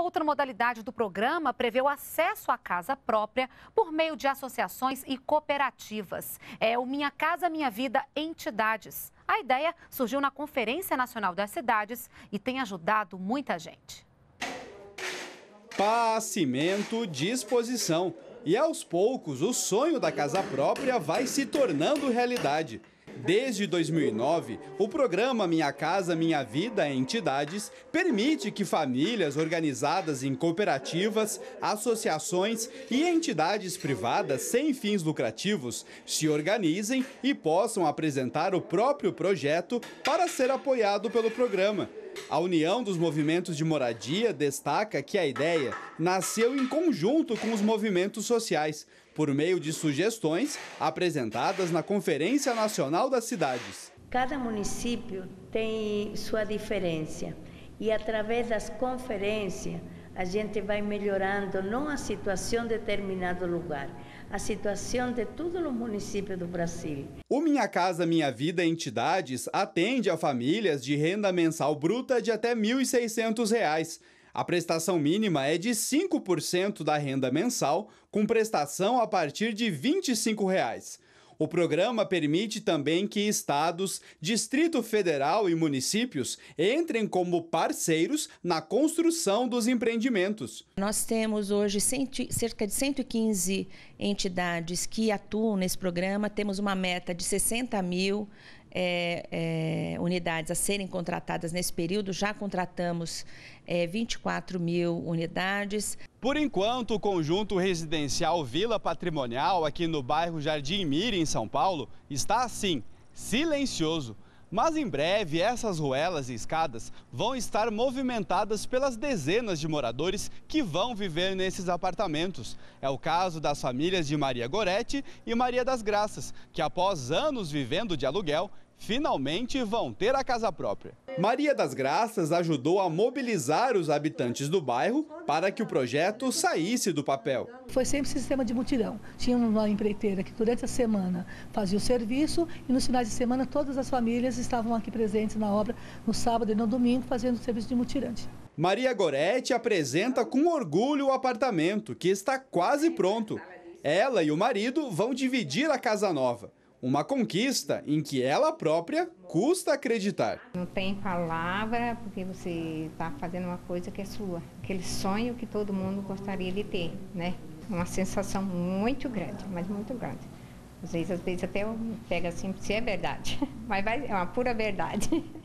outra modalidade do programa prevê o acesso à casa própria por meio de associações e cooperativas. É o Minha Casa Minha Vida Entidades. A ideia surgiu na Conferência Nacional das Cidades e tem ajudado muita gente. Pá, disposição. E aos poucos, o sonho da casa própria vai se tornando realidade. Desde 2009, o programa Minha Casa Minha Vida em Entidades permite que famílias organizadas em cooperativas, associações e entidades privadas sem fins lucrativos se organizem e possam apresentar o próprio projeto para ser apoiado pelo programa. A união dos movimentos de moradia destaca que a ideia nasceu em conjunto com os movimentos sociais, por meio de sugestões apresentadas na Conferência Nacional das Cidades. Cada município tem sua diferença e, através das conferências, a gente vai melhorando não a situação de determinado lugar, a situação de todos os municípios do Brasil. O Minha Casa Minha Vida Entidades atende a famílias de renda mensal bruta de até R$ 1.600. A prestação mínima é de 5% da renda mensal, com prestação a partir de R$ 25. Reais. O programa permite também que estados, Distrito Federal e municípios entrem como parceiros na construção dos empreendimentos. Nós temos hoje cerca de 115 entidades que atuam nesse programa, temos uma meta de 60 mil é, é, unidades a serem contratadas nesse período, já contratamos é, 24 mil unidades. Por enquanto, o conjunto residencial Vila Patrimonial, aqui no bairro Jardim Mira, em São Paulo, está assim, silencioso. Mas em breve, essas ruelas e escadas vão estar movimentadas pelas dezenas de moradores que vão viver nesses apartamentos. É o caso das famílias de Maria Gorete e Maria das Graças, que após anos vivendo de aluguel, finalmente vão ter a casa própria. Maria das Graças ajudou a mobilizar os habitantes do bairro para que o projeto saísse do papel. Foi sempre sistema de mutirão. Tinha uma empreiteira que durante a semana fazia o serviço e nos finais de semana todas as famílias estavam aqui presentes na obra no sábado e no domingo fazendo o serviço de mutirante. Maria Goretti apresenta com orgulho o apartamento, que está quase pronto. Ela e o marido vão dividir a casa nova. Uma conquista em que ela própria custa acreditar. Não tem palavra porque você está fazendo uma coisa que é sua, aquele sonho que todo mundo gostaria de ter, né? Uma sensação muito grande, mas muito grande. Às vezes, às vezes até pega assim, se é verdade, mas vai, é uma pura verdade.